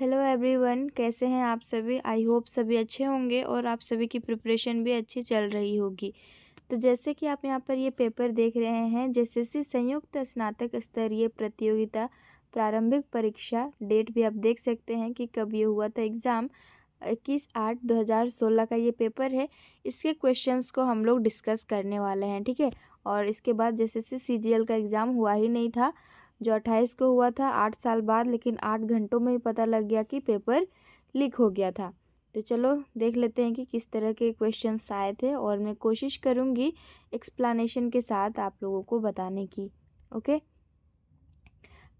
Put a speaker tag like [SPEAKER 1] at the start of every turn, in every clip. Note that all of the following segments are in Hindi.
[SPEAKER 1] हेलो एवरीवन कैसे हैं आप सभी आई होप सभी अच्छे होंगे और आप सभी की प्रिपरेशन भी अच्छी चल रही होगी तो जैसे कि आप यहाँ पर ये पेपर देख रहे हैं जैसे संयुक्त स्नातक स्तरीय प्रतियोगिता प्रारंभिक परीक्षा डेट भी आप देख सकते हैं कि कब ये हुआ था एग्ज़ाम इक्कीस आठ दो हज़ार सोलह का ये पेपर है इसके क्वेश्चंस को हम लोग डिस्कस करने वाले हैं ठीक है और इसके बाद जैसे सी सी का एग्ज़ाम हुआ ही नहीं था जो अट्ठाईस को हुआ था आठ साल बाद लेकिन आठ घंटों में ही पता लग गया कि पेपर लीक हो गया था तो चलो देख लेते हैं कि किस तरह के क्वेश्चन आए थे और मैं कोशिश करूँगी एक्सप्लानेशन के साथ आप लोगों को बताने की ओके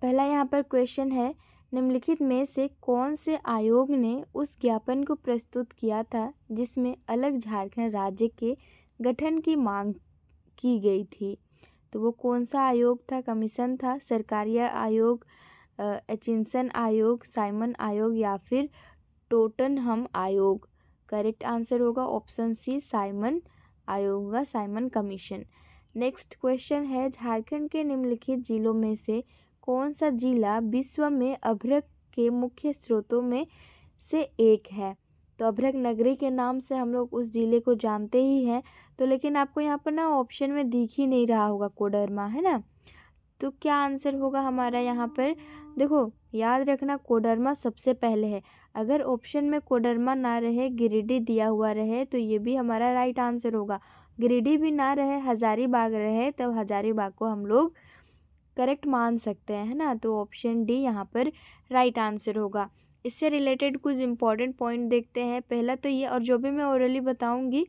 [SPEAKER 1] पहला यहाँ पर क्वेश्चन है निम्नलिखित में से कौन से आयोग ने उस ज्ञापन को प्रस्तुत किया था जिसमें अलग झारखंड राज्य के गठन की मांग की गई थी तो वो कौन सा आयोग था कमीशन था सरकारी आयोग एचिंसन आयोग साइमन आयोग या फिर टोटनहम आयोग करेक्ट आंसर होगा ऑप्शन सी साइमन आयोग होगा साइमन कमीशन नेक्स्ट क्वेश्चन है झारखंड के निम्नलिखित जिलों में से कौन सा जिला विश्व में अभ्रक के मुख्य स्रोतों में से एक है तो अभ्रक नगरी के नाम से हम लोग उस ज़िले को जानते ही हैं तो लेकिन आपको यहाँ पर ना ऑप्शन में दिख ही नहीं रहा होगा कोडरमा है ना तो क्या आंसर होगा हमारा यहाँ पर देखो याद रखना कोडरमा सबसे पहले है अगर ऑप्शन में कोडरमा ना रहे गिरिडीह दिया हुआ रहे तो ये भी हमारा राइट आंसर होगा गिरिडीह भी ना रहे हजारीबाग रहे तब हजारीबाग को हम लोग करेक्ट मान सकते हैं है ना तो ऑप्शन डी यहाँ पर राइट आंसर होगा इससे रिलेटेड कुछ इम्पॉर्टेंट पॉइंट देखते हैं पहला तो ये और जो भी मैं ओरली बताऊँगी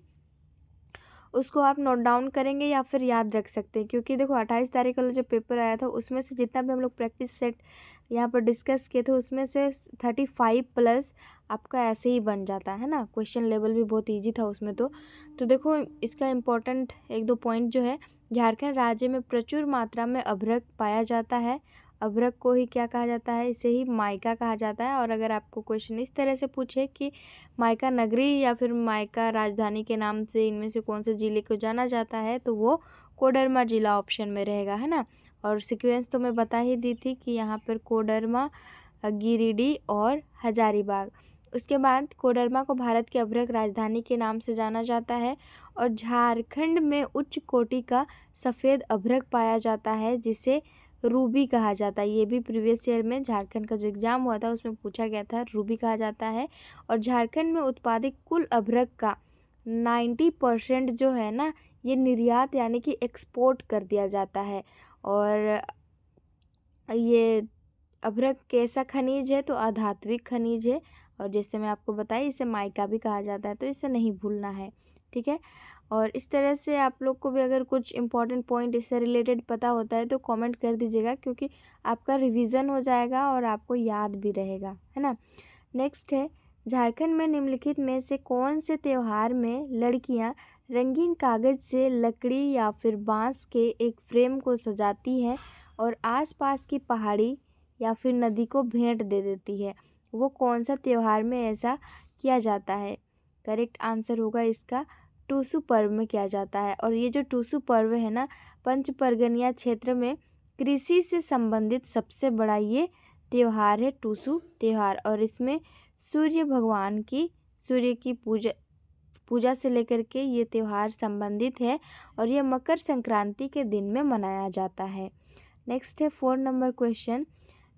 [SPEAKER 1] उसको आप नोट डाउन करेंगे या फिर याद रख सकते हैं क्योंकि देखो अट्ठाईस तारीख वाला जो पेपर आया था उसमें से जितना भी हम लोग प्रैक्टिस सेट यहाँ पर डिस्कस किए थे उसमें से थर्टी फाइव प्लस आपका ऐसे ही बन जाता है ना क्वेश्चन लेवल भी बहुत ईजी था उसमें तो तो देखो इसका इम्पोर्टेंट एक दो पॉइंट जो है झारखंड राज्य में प्रचुर मात्रा में अभ्रक पाया जाता है अभ्रक को ही क्या कहा जाता है इसे ही माइका कहा जाता है और अगर आपको क्वेश्चन इस तरह से पूछे कि माइका नगरी या फिर माइका राजधानी के नाम से इनमें से कौन से ज़िले को जाना जाता है तो वो कोडरमा ज़िला ऑप्शन में रहेगा है ना और सिक्वेंस तो मैं बता ही दी थी कि यहाँ पर कोडरमा गिरिडीह और हजारीबाग उसके बाद कोडरमा को भारत की अभ्रक राजधानी के नाम से जाना जाता है और झारखंड में उच्च कोटि का सफ़ेद अभ्रक पाया जाता है जिसे रूबी कहा जाता है ये भी प्रीवियस ईयर में झारखंड का जो एग्ज़ाम हुआ था उसमें पूछा गया था रूबी कहा जाता है और झारखंड में उत्पादित कुल अभ्रक का नाइन्टी परसेंट जो है ना ये निर्यात यानी कि एक्सपोर्ट कर दिया जाता है और ये अभ्रक कैसा खनिज है तो आधात्विक खनिज है और जैसे मैं आपको बताई इसे माइका भी कहा जाता है तो इसे नहीं भूलना है ठीक है और इस तरह से आप लोग को भी अगर कुछ इंपॉर्टेंट पॉइंट इससे रिलेटेड पता होता है तो कमेंट कर दीजिएगा क्योंकि आपका रिवीजन हो जाएगा और आपको याद भी रहेगा है ना नेक्स्ट है झारखंड में निम्नलिखित में से कौन से त्यौहार में लड़कियां रंगीन कागज़ से लकड़ी या फिर बांस के एक फ्रेम को सजाती हैं और आस की पहाड़ी या फिर नदी को भेंट दे देती है वो कौन सा त्यौहार में ऐसा किया जाता है करेक्ट आंसर होगा इसका टूसु पर्व में किया जाता है और ये जो टूसु पर्व है ना पंच परगनिया क्षेत्र में कृषि से संबंधित सबसे बड़ा ये त्यौहार है टूसु त्यौहार और इसमें सूर्य भगवान की सूर्य की पूजा पूजा से लेकर के ये त्यौहार संबंधित है और यह मकर संक्रांति के दिन में मनाया जाता है नेक्स्ट है फोर नंबर क्वेश्चन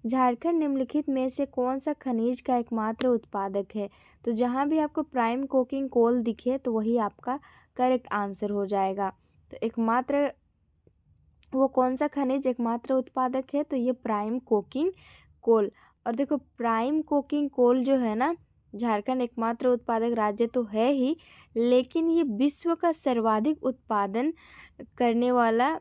[SPEAKER 1] झारखंड निम्नलिखित में से कौन सा खनिज का एकमात्र उत्पादक है तो जहाँ भी आपको प्राइम कोकिंग कोल दिखे तो वही आपका करेक्ट आंसर हो जाएगा तो एकमात्र वो कौन सा खनिज एकमात्र उत्पादक है तो ये प्राइम कोकिंग कोल और देखो प्राइम कोकिंग कोल जो है ना झारखंड एकमात्र उत्पादक राज्य तो है ही लेकिन ये विश्व का सर्वाधिक उत्पादन करने वाला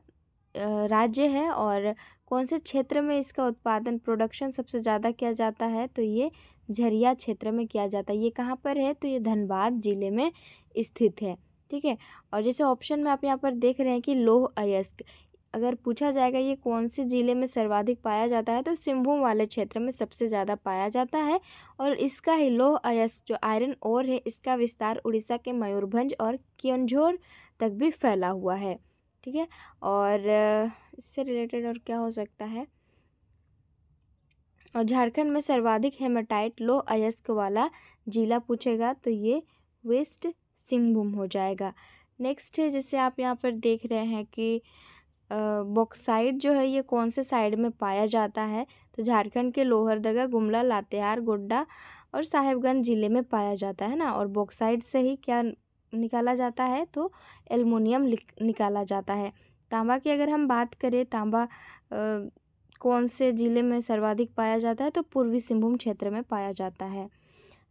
[SPEAKER 1] राज्य है और कौन से क्षेत्र में इसका उत्पादन प्रोडक्शन सबसे ज़्यादा किया जाता है तो ये झरिया क्षेत्र में किया जाता है ये कहाँ पर है तो ये धनबाद ज़िले में स्थित है ठीक है और जैसे ऑप्शन में आप यहाँ पर देख रहे हैं कि लोह अयस्क अगर पूछा जाएगा ये कौन से ज़िले में सर्वाधिक पाया जाता है तो सिंहभूम वाले क्षेत्र में सबसे ज़्यादा पाया जाता है और इसका ही लोह अयस्क जो आयरन ओर है इसका विस्तार उड़ीसा के मयूरभंज और क्योंझोर तक भी फैला हुआ है ठीक है और इससे रिलेटेड और क्या हो सकता है और झारखंड में सर्वाधिक हेमाटाइट लो अयस्क वाला जिला पूछेगा तो ये वेस्ट सिंहभूम हो जाएगा नेक्स्ट है जैसे आप यहाँ पर देख रहे हैं कि बॉक्साइड जो है ये कौन से साइड में पाया जाता है तो झारखंड के लोहरदगा गुमला लातेहार गोड्डा और साहेबगंज ज़िले में पाया जाता है ना और बॉक्साइड से ही क्या निकाला जाता है तो एलमोनियम निकाला जाता है तांबा की अगर हम बात करें तांबा कौन से ज़िले में सर्वाधिक पाया जाता है तो पूर्वी सिंहभूम क्षेत्र में पाया जाता है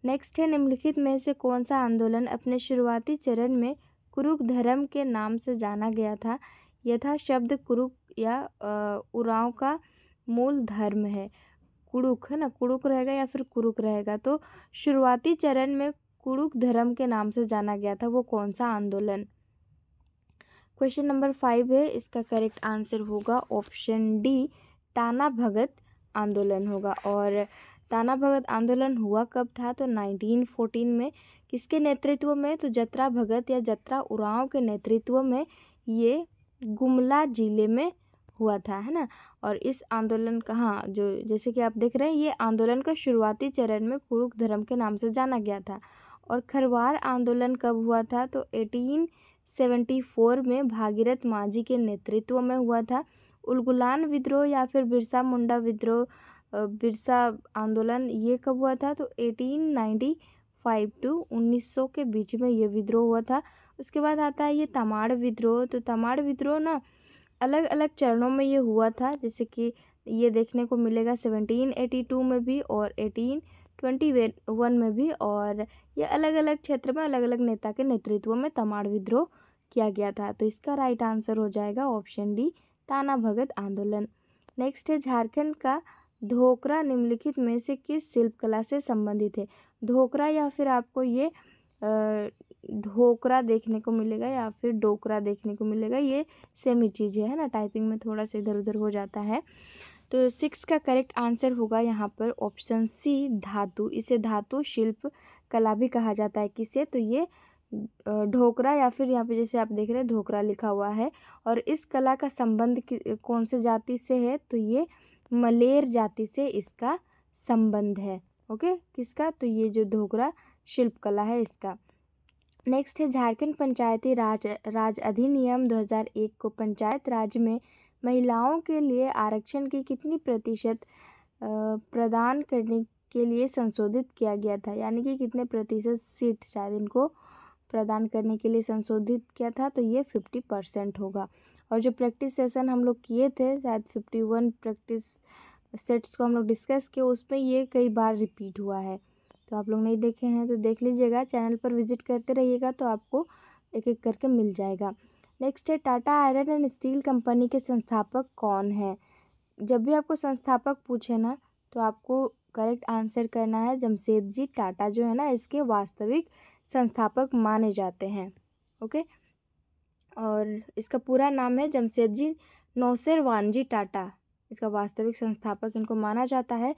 [SPEAKER 1] नेक्स्ट है निम्नलिखित में से कौन सा आंदोलन अपने शुरुआती चरण में कुरुक धर्म के नाम से जाना गया था यथा शब्द कुरुक या उराव का मूल धर्म है कुड़ुक है ना कुड़ुक रहेगा या फिर कुरुक रहेगा तो शुरुआती चरण में कुड़ुक धर्म के नाम से जाना गया था वो कौन सा आंदोलन क्वेश्चन नंबर फाइव है इसका करेक्ट आंसर होगा ऑप्शन डी ताना भगत आंदोलन होगा और ताना भगत आंदोलन हुआ कब था तो 1914 में किसके नेतृत्व में तो जत्रा भगत या जत्रा उरांव के नेतृत्व में ये गुमला जिले में हुआ था है ना और इस आंदोलन का हाँ जो जैसे कि आप देख रहे हैं ये आंदोलन का शुरुआती चरण में कुरुक धर्म के नाम से जाना गया था और खरवार आंदोलन कब हुआ था तो एटीन 1974 में भागीरथ मांझी के नेतृत्व में हुआ था उलगुलान विद्रोह या फिर बिरसा मुंडा विद्रोह बिरसा आंदोलन ये कब हुआ था तो 1895 टू 1900 के बीच में ये विद्रोह हुआ था उसके बाद आता है ये तमाड़ विद्रोह तो तमाड़ विद्रोह ना अलग अलग चरणों में ये हुआ था जैसे कि ये देखने को मिलेगा 1782 में भी और 18 ट्वेंटी वन में भी और ये अलग अलग क्षेत्र में अलग अलग नेता के नेतृत्व में तमाड़ विद्रोह किया गया था तो इसका राइट आंसर हो जाएगा ऑप्शन डी ताना भगत आंदोलन नेक्स्ट है झारखंड का धोकरा निम्नलिखित में से किस शिल्पकला से संबंधित है धोकरा या फिर आपको ये ढोकरा देखने को मिलेगा या फिर डोकरा देखने को मिलेगा ये सेम ही चीज़ है ना टाइपिंग में थोड़ा सा इधर उधर हो जाता है तो सिक्स का करेक्ट आंसर होगा यहाँ पर ऑप्शन सी धातु इसे धातु शिल्प कला भी कहा जाता है किसे तो ये ढोकरा या फिर यहाँ पे जैसे आप देख रहे हैं ढोकरा लिखा हुआ है और इस कला का संबंध कौन से जाति से है तो ये मलेर जाति से इसका संबंध है ओके किसका तो ये जो ढोकरा कला है इसका नेक्स्ट है झारखंड पंचायती राज राज अधिनियम 2001 को पंचायत राज में महिलाओं के लिए आरक्षण की कितनी प्रतिशत प्रदान करने के लिए संशोधित किया गया था यानी कि कितने प्रतिशत सीट शायद इनको प्रदान करने के लिए संशोधित किया था तो ये फिफ्टी परसेंट होगा और जो प्रैक्टिस सेशन हम लोग किए थे शायद फिफ्टी वन प्रैक्टिस सेट्स को हम लोग डिस्कस किए उसमें ये कई बार रिपीट हुआ है तो आप लोग नहीं देखे हैं तो देख लीजिएगा चैनल पर विजिट करते रहिएगा तो आपको एक एक करके मिल जाएगा नेक्स्ट है Tata iron and steel company के संस्थापक कौन हैं जब भी आपको संस्थापक पूछे ना तो आपको करेक्ट आंसर करना है जमशेद जी टाटा जो है ना इसके वास्तविक संस्थापक माने जाते हैं ओके और इसका पूरा नाम है जमशेद जी नौसेर वानजी टाटा इसका वास्तविक संस्थापक इनको माना जाता है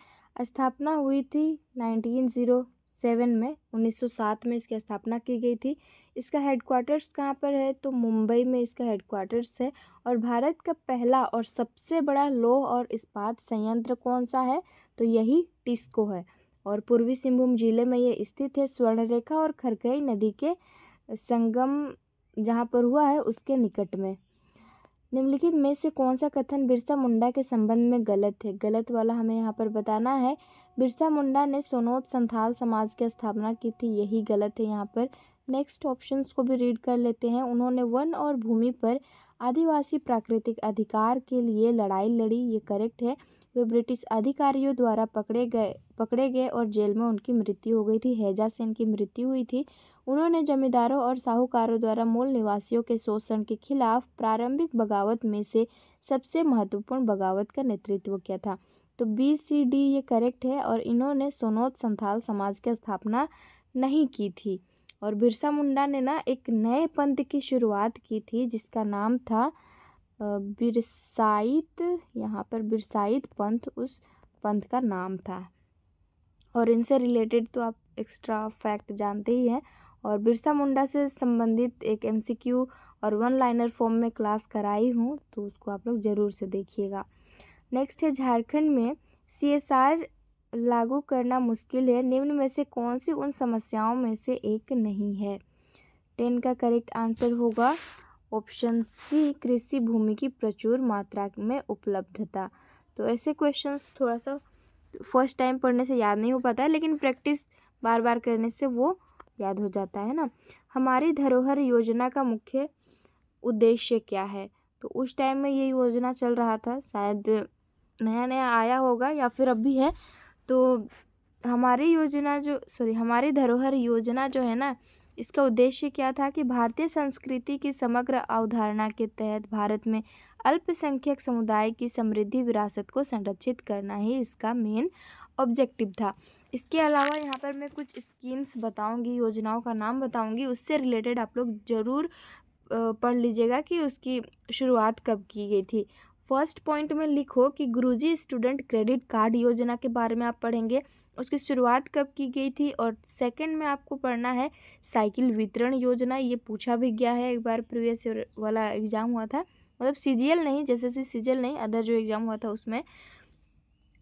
[SPEAKER 1] स्थापना हुई थी नाइनटीन ज़ीरो सेवन में उन्नीस सौ सात में इसकी स्थापना की गई थी इसका हेडक्वार्टर्स कहाँ पर है तो मुंबई में इसका हेडक्वार्टर्स है और भारत का पहला और सबसे बड़ा लोह और इस्पात संयंत्र कौन सा है तो यही टिस्को है और पूर्वी सिंहभूम जिले में ये स्थित है स्वर्णरेखा और खरखई नदी के संगम जहाँ पर हुआ है उसके निकट में निम्नलिखित में से कौन सा कथन बिरसा मुंडा के संबंध में गलत है गलत वाला हमें यहाँ पर बताना है बिरसा मुंडा ने सोनोद संथाल समाज की स्थापना की थी यही गलत है यहाँ पर नेक्स्ट ऑप्शंस को भी रीड कर लेते हैं उन्होंने वन और भूमि पर आदिवासी प्राकृतिक अधिकार के लिए लड़ाई लड़ी ये करेक्ट है वे ब्रिटिश अधिकारियों द्वारा पकड़े गए पकड़े गए और जेल में उनकी मृत्यु हो गई थी हैजा से इनकी मृत्यु हुई थी उन्होंने जमींदारों और साहूकारों द्वारा मूल निवासियों के शोषण के खिलाफ प्रारंभिक बगावत में से सबसे महत्वपूर्ण बगावत का नेतृत्व किया था तो बी सी डी ये करेक्ट है और इन्होंने सोनौत संथाल समाज की स्थापना नहीं की थी और बिरसा मुंडा ने ना एक नए पंथ की शुरुआत की थी जिसका नाम था बिरसाइत यहाँ पर बिरसाइत पंथ उस पंथ का नाम था और इनसे रिलेटेड तो आप एक्स्ट्रा फैक्ट जानते ही हैं और बिरसा मुंडा से संबंधित एक एमसीक्यू और वन लाइनर फॉर्म में क्लास कराई हूँ तो उसको आप लोग ज़रूर से देखिएगा नेक्स्ट है झारखंड में सी एस आर लागू करना मुश्किल है निम्न में से कौन सी उन समस्याओं में से एक नहीं है टेन का करेक्ट आंसर होगा ऑप्शन सी कृषि भूमि की प्रचुर मात्रा में उपलब्धता तो ऐसे क्वेश्चंस थोड़ा सा फर्स्ट टाइम पढ़ने से याद नहीं हो पाता है लेकिन प्रैक्टिस बार बार करने से वो याद हो जाता है ना हमारी धरोहर योजना का मुख्य उद्देश्य क्या है तो उस टाइम में ये योजना चल रहा था शायद नया नया आया होगा या फिर अभी है तो हमारी योजना जो सॉरी हमारी धरोहर योजना जो है ना इसका उद्देश्य क्या था कि भारतीय संस्कृति की समग्र अवधारणा के तहत भारत में अल्पसंख्यक समुदाय की समृद्धि विरासत को संरक्षित करना ही इसका मेन ऑब्जेक्टिव था इसके अलावा यहाँ पर मैं कुछ स्कीम्स बताऊँगी योजनाओं का नाम बताऊँगी उससे रिलेटेड आप लोग ज़रूर पढ़ लीजिएगा कि उसकी शुरुआत कब की गई थी फर्स्ट पॉइंट में लिखो कि गुरुजी स्टूडेंट क्रेडिट कार्ड योजना के बारे में आप पढ़ेंगे उसकी शुरुआत कब की गई थी और सेकंड में आपको पढ़ना है साइकिल वितरण योजना ये पूछा भी गया है एक बार प्रीवियस वाला एग्ज़ाम हुआ था मतलब सी नहीं जैसे जैसे सी नहीं अदर जो एग्ज़ाम हुआ था उसमें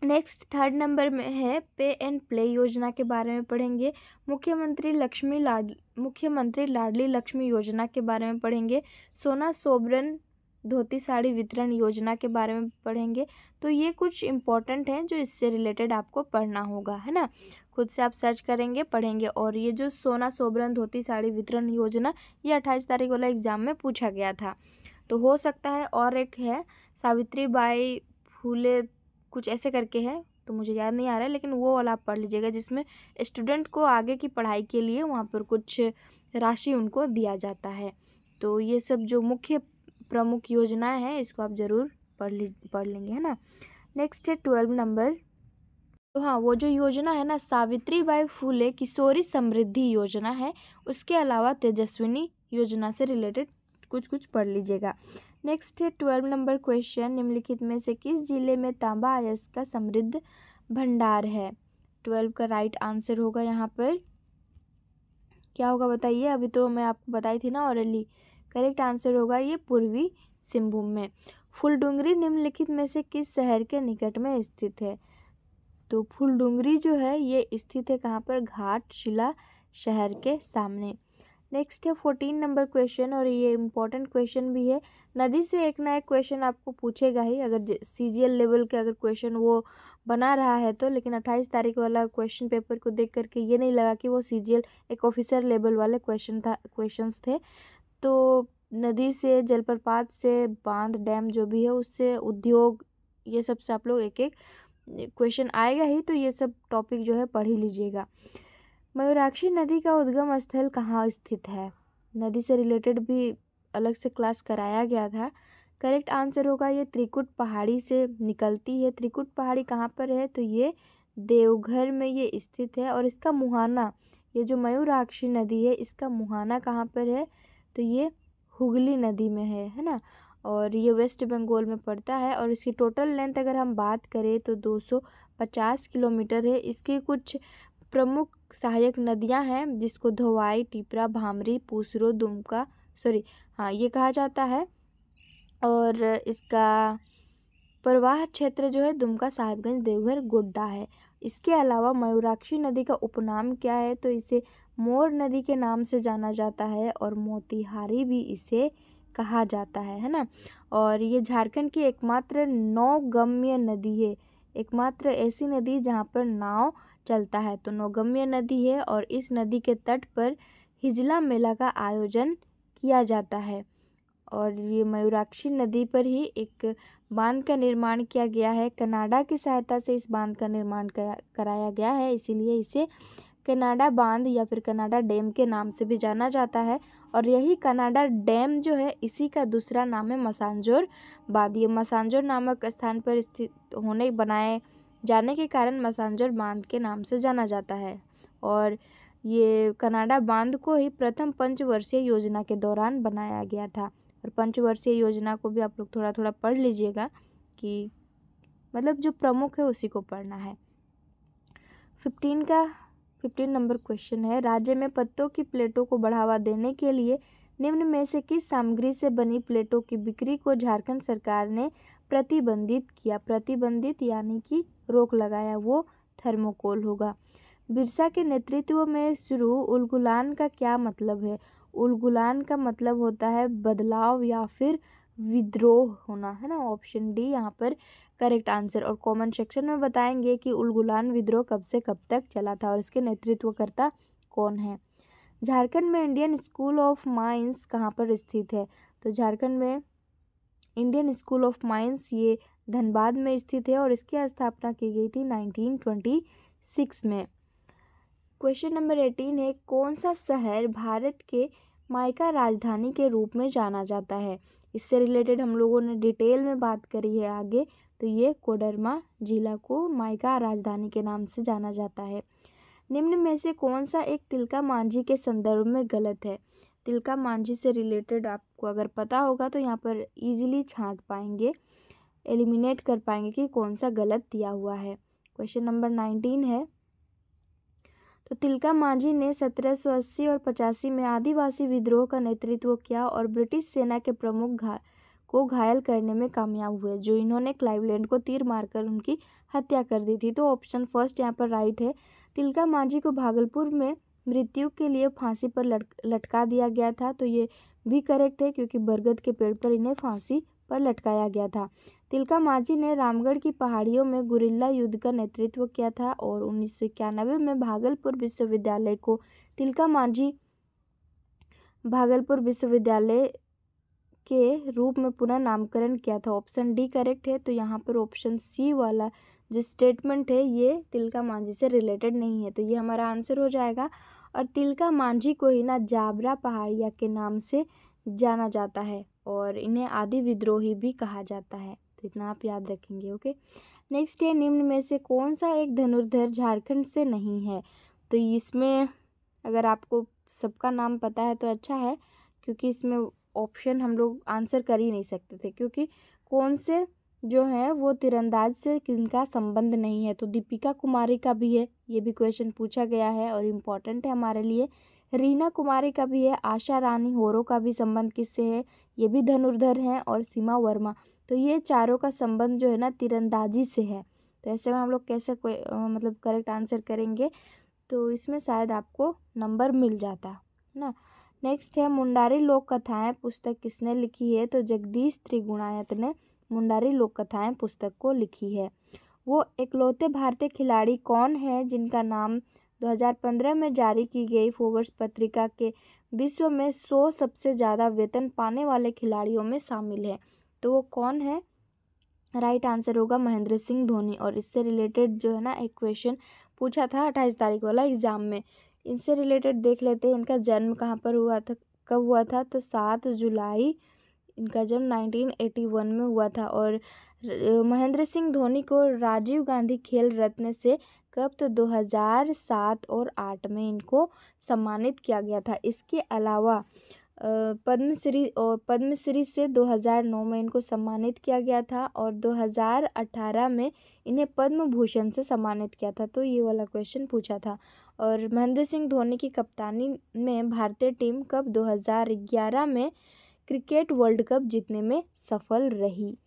[SPEAKER 1] नेक्स्ट थर्ड नंबर में है पे एंड प्ले योजना के बारे में पढ़ेंगे मुख्यमंत्री लक्ष्मी लाड मुख्यमंत्री लाडली लक्ष्मी योजना के बारे में पढ़ेंगे सोना सोबरन धोती साड़ी वितरण योजना के बारे में पढ़ेंगे तो ये कुछ इम्पॉर्टेंट हैं जो इससे रिलेटेड आपको पढ़ना होगा है ना खुद से आप सर्च करेंगे पढ़ेंगे और ये जो सोना सोबरन धोती साड़ी वितरण योजना ये अट्ठाईस तारीख वाला एग्ज़ाम में पूछा गया था तो हो सकता है और एक है सावित्री बाई फूले कुछ ऐसे करके है तो मुझे याद नहीं आ रहा है लेकिन वो वाला आप पढ़ लीजिएगा जिसमें स्टूडेंट को आगे की पढ़ाई के लिए वहाँ पर कुछ राशि उनको दिया जाता है तो ये सब जो मुख्य प्रमुख योजनाएं हैं इसको आप ज़रूर पढ़ ली पढ़ लेंगे है ना नेक्स्ट है ट्वेल्व नंबर तो हाँ वो जो योजना है ना सावित्री बाई फूले किशोरी समृद्धि योजना है उसके अलावा तेजस्विनी योजना से रिलेटेड कुछ कुछ पढ़ लीजिएगा नेक्स्ट है ट्वेल्व नंबर क्वेश्चन निम्नलिखित में से किस जिले में तांबा आयस का समृद्ध भंडार है ट्वेल्व का राइट आंसर होगा यहाँ पर क्या होगा बताइए अभी तो मैं आपको बताई थी ना औरली करेक्ट आंसर होगा ये पूर्वी सिंहभूम में फुलडुंगरी निम्नलिखित में से किस शहर के निकट में स्थित है तो फुलडुंगरी जो है ये स्थित है कहाँ पर घाट शिला शहर के सामने नेक्स्ट है फोर्टीन नंबर क्वेश्चन और ये इम्पोर्टेंट क्वेश्चन भी है नदी से एक ना एक क्वेश्चन आपको पूछेगा ही अगर सी लेवल के अगर क्वेश्चन वो बना रहा है तो लेकिन अट्ठाईस तारीख वाला क्वेश्चन पेपर को देख करके ये नहीं लगा कि वो सी एक ऑफिसर लेवल वाले क्वेश्चन था क्वेश्चंस थे तो नदी से जलप्रपात से बांध डैम जो भी है उससे उद्योग ये सब से आप लोग एक एक क्वेश्चन आएगा ही तो ये सब टॉपिक जो है पढ़ ही लीजिएगा मयूराक्षी नदी का उद्गम स्थल कहाँ स्थित है नदी से रिलेटेड भी अलग से क्लास कराया गया था करेक्ट आंसर होगा ये त्रिकुट पहाड़ी से निकलती है त्रिकुट पहाड़ी कहाँ पर है तो ये देवघर में ये स्थित है और इसका मुहाना ये जो मयूराक्षी नदी है इसका मुहाना कहाँ पर है तो ये हुगली नदी में है है ना और ये वेस्ट बंगाल में पड़ता है और इसकी टोटल लेंथ अगर हम बात करें तो 250 किलोमीटर है इसकी कुछ प्रमुख सहायक नदियां हैं जिसको धोवाई टिपरा भामरी पूसरो दुमका सॉरी हाँ ये कहा जाता है और इसका प्रवाह क्षेत्र जो है दुमका साहिबगंज देवघर गोड्डा है इसके अलावा मयूराक्षी नदी का उपनाम क्या है तो इसे मोर नदी के नाम से जाना जाता है और मोतिहारी भी इसे कहा जाता है है ना और ये झारखंड की एकमात्र नौगम्य नदी है एकमात्र ऐसी नदी जहाँ पर नाव चलता है तो नौगम्य नदी है और इस नदी के तट पर हिजला मेला का आयोजन किया जाता है और ये मयूराक्षी नदी पर ही एक बांध का निर्माण किया गया है कनाडा की सहायता से इस बांध का निर्माण कराया गया है इसीलिए इसे कनाडा बांध या फिर कनाडा डैम के नाम से भी जाना जाता है और यही कनाडा डैम जो है इसी का दूसरा नाम है मसांजोर बांध ये मसांजोर नामक स्थान पर स्थित होने बनाए जाने के कारण मसांजोर बांध के नाम से जाना जाता है और ये कनाडा बांध को ही प्रथम पंचवर्षीय योजना के दौरान बनाया गया था और पंचवर्षीय योजना को भी आप लोग थोड़ा थोड़ा पढ़ लीजिएगा कि मतलब जो प्रमुख है उसी को पढ़ना है फिफ्टीन का फिफ्टीन नंबर क्वेश्चन है राज्य में पत्तों की प्लेटों को बढ़ावा देने के लिए निम्न में से किस सामग्री से बनी प्लेटों की बिक्री को झारखंड सरकार ने प्रतिबंधित किया प्रतिबंधित यानी कि रोक लगाया वो थर्मोकोल होगा बिरसा के नेतृत्व में शुरू उलगुलान का क्या मतलब है उलगुलान का मतलब होता है बदलाव या फिर विद्रोह होना है ना ऑप्शन डी यहाँ पर करेक्ट आंसर और कमेंट सेक्शन में बताएंगे कि उलगुलान विद्रोह कब से कब तक चला था और इसके नेतृत्वकर्ता कौन है झारखंड में इंडियन स्कूल ऑफ माइंस कहाँ पर स्थित है तो झारखंड में इंडियन स्कूल ऑफ माइंस ये धनबाद में स्थित है और इसकी स्थापना की गई थी नाइनटीन में क्वेश्चन नंबर एटीन है कौन सा शहर भारत के मायका राजधानी के रूप में जाना जाता है इससे रिलेटेड हम लोगों ने डिटेल में बात करी है आगे तो ये कोडरमा जिला को मायका राजधानी के नाम से जाना जाता है निम्न में से कौन सा एक तिलका मांझी के संदर्भ में गलत है तिलका मांझी से रिलेटेड आपको अगर पता होगा तो यहाँ पर इजीली छांट पाएंगे एलिमिनेट कर पाएंगे कि कौन सा गलत दिया हुआ है क्वेश्चन नंबर नाइनटीन है तो तिलका मांझी ने सत्रह सौ अस्सी और पचासी में आदिवासी विद्रोह का नेतृत्व किया और ब्रिटिश सेना के प्रमुख घा को घायल करने में कामयाब हुए जो इन्होंने क्लाइवलैंड को तीर मारकर उनकी हत्या कर दी थी तो ऑप्शन फर्स्ट यहाँ पर राइट है तिलका मांझी को भागलपुर में मृत्यु के लिए फांसी पर लटका दिया गया था तो ये भी करेक्ट है क्योंकि बरगद के पेड़ पर इन्हें फांसी पर लटकाया गया था तिलका मांझी ने रामगढ़ की पहाड़ियों में गुरिल्ला युद्ध का नेतृत्व किया था और उन्नीस में भागलपुर विश्वविद्यालय को तिलका मांझी भागलपुर विश्वविद्यालय के रूप में पुनः नामकरण किया था ऑप्शन डी करेक्ट है तो यहाँ पर ऑप्शन सी वाला जो स्टेटमेंट है ये तिलका मांझी से रिलेटेड नहीं है तो ये हमारा आंसर हो जाएगा और तिलका मांझी को ही ना जाबरा पहाड़िया के नाम से जाना जाता है और इन्हें आदि विद्रोही भी कहा जाता है तो इतना आप याद रखेंगे ओके नेक्स्ट है निम्न में से कौन सा एक धनुर्धर झारखंड से नहीं है तो इसमें अगर आपको सबका नाम पता है तो अच्छा है क्योंकि इसमें ऑप्शन हम लोग आंसर कर ही नहीं सकते थे क्योंकि कौन से जो है वो तीरंदाज से किनका संबंध नहीं है तो दीपिका कुमारी का भी है ये भी क्वेश्चन पूछा गया है और इम्पॉर्टेंट है हमारे लिए रीना कुमारी का भी है आशा रानी होरों का भी संबंध किससे है ये भी धनुर्धर हैं और सीमा वर्मा तो ये चारों का संबंध जो है ना तीरंदाजी से है तो ऐसे में हम लोग कैसे मतलब करेक्ट आंसर करेंगे तो इसमें शायद आपको नंबर मिल जाता है ना नेक्स्ट है मुंडारी लोक कथाएं पुस्तक किसने लिखी है तो जगदीश त्रिगुणायत ने मुंडारी लोक कथाएं पुस्तक को लिखी है वो इकलौते भारतीय खिलाड़ी कौन है जिनका नाम 2015 में जारी की गई फोवर्स पत्रिका के विश्व में 100 सबसे ज़्यादा वेतन पाने वाले खिलाड़ियों में शामिल है तो वो कौन है राइट आंसर होगा महेंद्र सिंह धोनी और इससे रिलेटेड जो है ना एक क्वेश्चन पूछा था अट्ठाईस तारीख वाला एग्ज़ाम में इनसे रिलेटेड देख लेते हैं इनका जन्म कहाँ पर हुआ था कब हुआ था तो सात जुलाई इनका जन्म 1981 में हुआ था और महेंद्र सिंह धोनी को राजीव गांधी खेल रत्न से कब तो 2007 और 8 में इनको सम्मानित किया गया था इसके अलावा पद्मश्री और पद्मश्री से 2009 में इनको सम्मानित किया गया था और 2018 में इन्हें पद्म भूषण से सम्मानित किया था तो ये वाला क्वेश्चन पूछा था और महेंद्र सिंह धोनी की कप्तानी में भारतीय टीम कब 2011 में क्रिकेट वर्ल्ड कप जीतने में सफल रही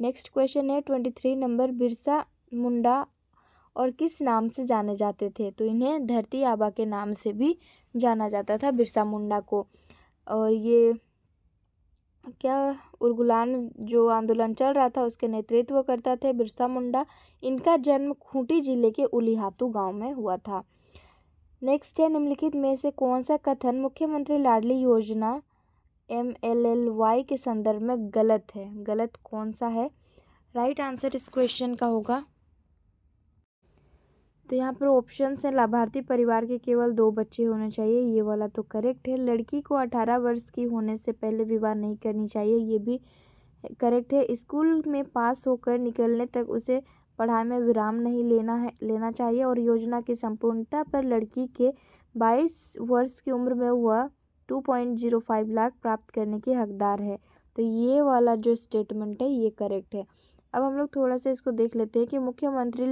[SPEAKER 1] नेक्स्ट क्वेश्चन है twenty three number Birsa Munda और किस नाम से जाने जाते थे तो इन्हें धरती आबा के नाम से भी जाना जाता था बिरसा मुंडा को और ये क्या उर्गुलान जो आंदोलन चल रहा था उसके नेतृत्व करता थे बिरसा मुंडा इनका जन्म खूंटी जिले के उलिहातू गांव में हुआ था नेक्स्ट है निम्नलिखित में से कौन सा कथन मुख्यमंत्री लाडली योजना एम एल एल वाई के संदर्भ में गलत है गलत कौन सा है राइट आंसर इस क्वेश्चन का होगा तो यहाँ पर ऑप्शन हैं लाभार्थी परिवार के केवल दो बच्चे होने चाहिए ये वाला तो करेक्ट है लड़की को अठारह वर्ष की होने से पहले विवाह नहीं करनी चाहिए ये भी करेक्ट है स्कूल में पास होकर निकलने तक उसे पढ़ाई में विराम नहीं लेना है लेना चाहिए और योजना की संपूर्णता पर लड़की के बाईस वर्ष की उम्र में हुआ two point zero five lakh प्राप्त करने के हकदार है तो ये वाला जो स्टेटमेंट है ये करेक्ट है अब हम लोग थोड़ा सा इसको देख लेते हैं कि मुख्यमंत्री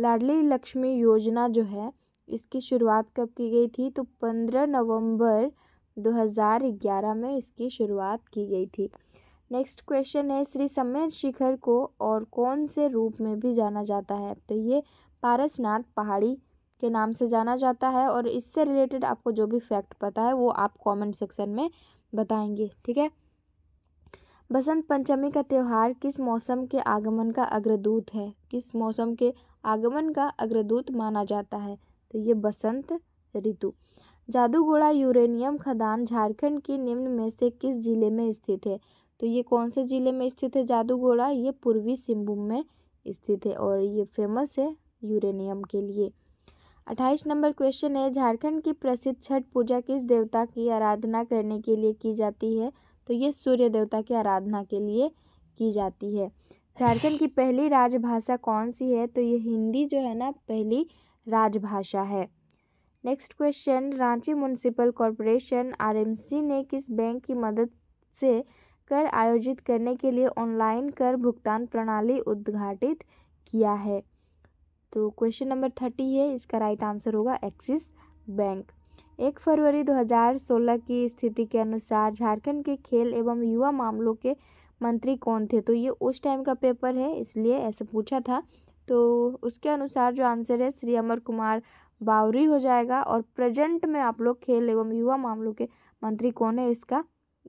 [SPEAKER 1] लाडली लक्ष्मी योजना जो है इसकी शुरुआत कब की गई थी तो पंद्रह नवंबर 2011 में इसकी शुरुआत की गई थी नेक्स्ट क्वेश्चन है श्री समय शिखर को और कौन से रूप में भी जाना जाता है तो ये पारसनाथ पहाड़ी के नाम से जाना जाता है और इससे रिलेटेड आपको जो भी फैक्ट पता है वो आप कमेंट सेक्शन में बताएंगे ठीक है बसंत पंचमी का त्यौहार किस मौसम के आगमन का अग्रदूत है किस मौसम के आगमन का अग्रदूत माना जाता है तो ये बसंत ऋतु जादूगोड़ा यूरेनियम खदान झारखंड के निम्न में से किस जिले में स्थित है तो ये कौन से ज़िले में स्थित है जादूगोड़ा ये पूर्वी सिंहभूम में स्थित है और ये फेमस है यूरेनियम के लिए अट्ठाईस नंबर क्वेश्चन है झारखंड की प्रसिद्ध छठ पूजा किस देवता की आराधना करने के लिए की जाती है तो ये सूर्य देवता की आराधना के लिए की जाती है झारखंड की पहली राजभाषा कौन सी है तो ये हिंदी जो है ना पहली राजभाषा है next question Ranchi municipal corporation RMC ने किस बैंक की मदद से कर आयोजित करने के लिए ऑनलाइन कर भुगतान प्रणाली उद्घाटित किया है तो क्वेश्चन नंबर थर्टी है इसका राइट आंसर होगा एक्सिस बैंक एक फरवरी 2016 की स्थिति के अनुसार झारखंड के खेल एवं युवा मामलों के मंत्री कौन थे तो ये उस टाइम का पेपर है इसलिए ऐसे पूछा था तो उसके अनुसार जो आंसर है श्री अमर कुमार बावरी हो जाएगा और प्रेजेंट में आप लोग खेल एवं युवा मामलों के मंत्री कौन है इसका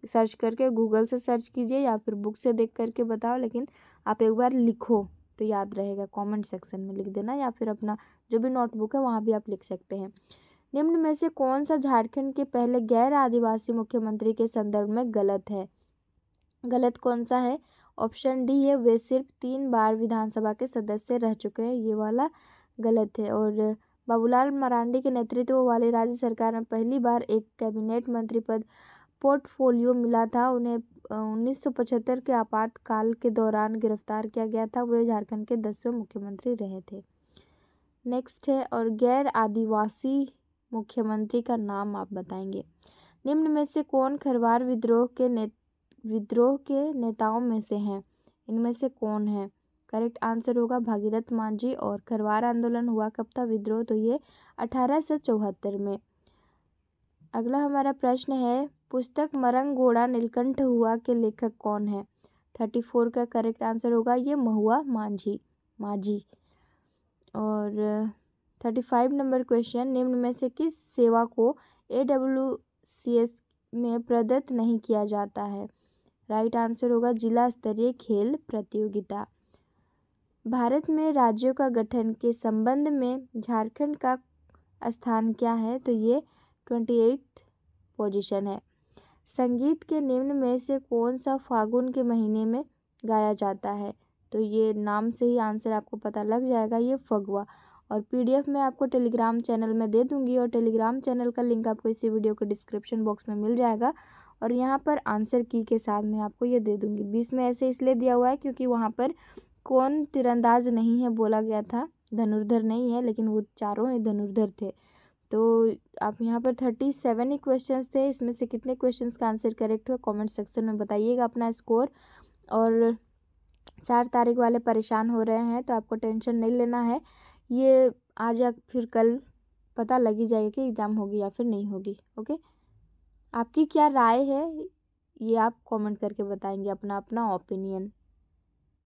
[SPEAKER 1] सर्च करके गूगल से सर्च कीजिए या फिर बुक से देख करके बताओ लेकिन आप एक बार लिखो तो याद रहेगा कमेंट सेक्शन में लिख देना या फिर अपना जो भी नोटबुक है वहाँ भी आप लिख सकते हैं निम्न में से कौन सा झारखंड के पहले गैर आदिवासी मुख्यमंत्री के संदर्भ में गलत है गलत कौन सा है ऑप्शन डी है वे सिर्फ तीन बार विधानसभा के सदस्य रह चुके हैं ये वाला गलत है और बाबूलाल मरांडी के नेतृत्व वाली राज्य सरकार में पहली बार एक कैबिनेट मंत्री पद पोर्टफोलियो मिला था उन्हें उन्नीस के आपातकाल के दौरान गिरफ्तार किया गया था वे झारखंड के दसवें मुख्यमंत्री रहे थे नेक्स्ट है और गैर आदिवासी मुख्यमंत्री का नाम आप बताएंगे निम्न में से कौन खरवार विद्रोह के नेत विद्रोह के नेताओं में से हैं इनमें से कौन है करेक्ट आंसर होगा भागीरथ मांझी और खरवार आंदोलन हुआ कब था विद्रोह तो ये अठारह में अगला हमारा प्रश्न है पुस्तक मरंग घोड़ा नीलकंठ हुआ के लेखक कौन है थर्टी फोर का करेक्ट आंसर होगा ये महुआ मांझी मांझी और थर्टी फाइव नंबर क्वेश्चन निम्न में से किस सेवा को ए डब्ल्यू सी एस में प्रदत्त नहीं किया जाता है राइट आंसर होगा जिला स्तरीय खेल प्रतियोगिता भारत में राज्यों का गठन के संबंध में झारखंड का स्थान क्या है तो ये ट्वेंटी एट पोजिशन है संगीत के निम्न में से कौन सा फागुन के महीने में गाया जाता है तो ये नाम से ही आंसर आपको पता लग जाएगा ये फगवा और पीडीएफ मैं आपको टेलीग्राम चैनल में दे दूंगी और टेलीग्राम चैनल का लिंक आपको इसी वीडियो के डिस्क्रिप्शन बॉक्स में मिल जाएगा और यहाँ पर आंसर की के साथ मैं आपको ये दे दूँगी बीस में ऐसे इसलिए दिया हुआ है क्योंकि वहाँ पर कौन तिरंदाज नहीं है बोला गया था धनुर्धर नहीं है लेकिन वो चारों ही धनुर्धर थे तो आप यहाँ पर थर्टी सेवन ही क्वेश्चन थे इसमें से कितने क्वेश्चन का आंसर करेक्ट हुआ कमेंट सेक्शन में बताइएगा अपना स्कोर और चार तारीख वाले परेशान हो रहे हैं तो आपको टेंशन नहीं लेना है ये आज या फिर कल पता लगी जाएगा कि एग्ज़ाम होगी या फिर नहीं होगी ओके आपकी क्या राय है ये आप कमेंट करके बताएंगे अपना अपना ओपिनियन